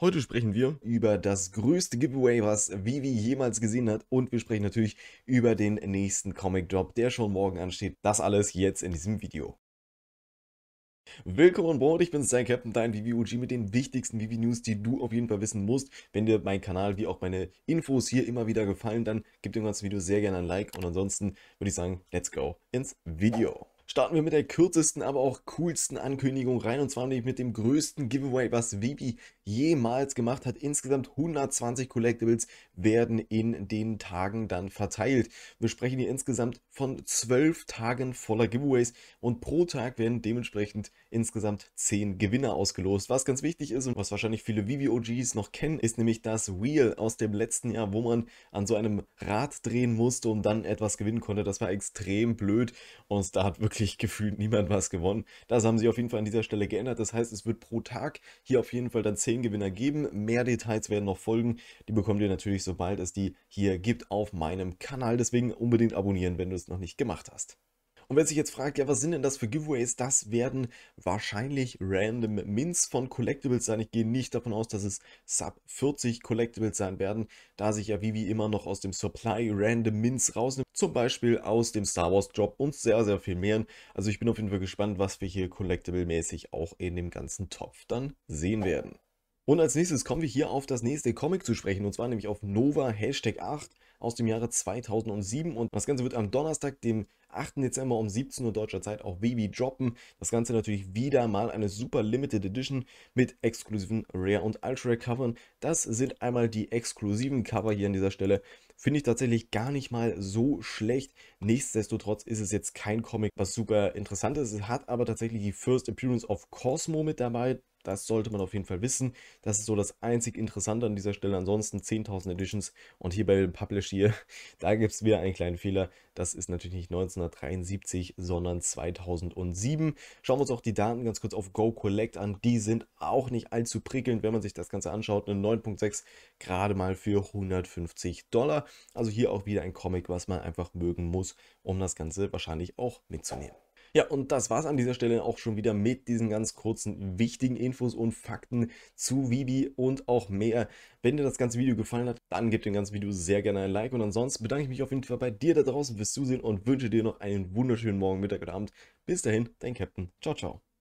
Heute sprechen wir über das größte Giveaway, was Vivi jemals gesehen hat und wir sprechen natürlich über den nächsten Comic Drop, der schon morgen ansteht. Das alles jetzt in diesem Video. Willkommen an Bord, ich bin dein Captain, dein VVOG mit den wichtigsten Vivi news die du auf jeden Fall wissen musst. Wenn dir mein Kanal wie auch meine Infos hier immer wieder gefallen, dann gib dem ganzen Video sehr gerne ein Like und ansonsten würde ich sagen, let's go ins Video. Starten wir mit der kürzesten, aber auch coolsten Ankündigung rein und zwar nämlich mit dem größten Giveaway, was Vivi jemals gemacht hat. Insgesamt 120 Collectibles werden in den Tagen dann verteilt. Wir sprechen hier insgesamt von 12 Tagen voller Giveaways und pro Tag werden dementsprechend insgesamt 10 Gewinner ausgelost. Was ganz wichtig ist und was wahrscheinlich viele Vivi OGs noch kennen, ist nämlich das Wheel aus dem letzten Jahr, wo man an so einem Rad drehen musste und dann etwas gewinnen konnte. Das war extrem blöd und da hat wirklich wirklich gefühlt niemand was gewonnen. Das haben sie auf jeden Fall an dieser Stelle geändert. Das heißt, es wird pro Tag hier auf jeden Fall dann 10 Gewinner geben. Mehr Details werden noch folgen. Die bekommt ihr natürlich, sobald es die hier gibt, auf meinem Kanal. Deswegen unbedingt abonnieren, wenn du es noch nicht gemacht hast. Und wer sich jetzt fragt, ja, was sind denn das für Giveaways? Das werden wahrscheinlich random Mints von Collectibles sein. Ich gehe nicht davon aus, dass es Sub 40 Collectibles sein werden, da sich ja Vivi immer noch aus dem Supply random Mints rausnimmt. Zum Beispiel aus dem Star Wars Drop und sehr, sehr viel mehr. Also ich bin auf jeden Fall gespannt, was wir hier Collectible-mäßig auch in dem ganzen Topf dann sehen werden. Und als nächstes kommen wir hier auf das nächste Comic zu sprechen, und zwar nämlich auf Nova Hashtag 8 aus dem Jahre 2007. Und das Ganze wird am Donnerstag, dem 8. Dezember um 17 Uhr deutscher Zeit auch Baby droppen. Das Ganze natürlich wieder mal eine super Limited Edition mit exklusiven Rare und Ultra Rare Covern. Das sind einmal die exklusiven Cover hier an dieser Stelle. Finde ich tatsächlich gar nicht mal so schlecht. Nichtsdestotrotz ist es jetzt kein Comic, was super interessant ist. Es hat aber tatsächlich die First Appearance of Cosmo mit dabei. Das sollte man auf jeden Fall wissen. Das ist so das einzig Interessante an dieser Stelle. Ansonsten 10.000 Editions und hier bei Publish hier, da gibt es wieder einen kleinen Fehler. Das ist natürlich nicht 1973, sondern 2007. Schauen wir uns auch die Daten ganz kurz auf Go Collect an. Die sind auch nicht allzu prickelnd, wenn man sich das Ganze anschaut. Eine 9.6 gerade mal für 150 Dollar. Also hier auch wieder ein Comic, was man einfach mögen muss, um das Ganze wahrscheinlich auch mitzunehmen. Ja, und das war es an dieser Stelle auch schon wieder mit diesen ganz kurzen, wichtigen Infos und Fakten zu Vivi und auch mehr. Wenn dir das ganze Video gefallen hat, dann gib dem ganzen Video sehr gerne ein Like und ansonsten bedanke ich mich auf jeden Fall bei dir da draußen fürs Zusehen und wünsche dir noch einen wunderschönen Morgen, Mittag oder Abend. Bis dahin, dein Captain. Ciao, ciao.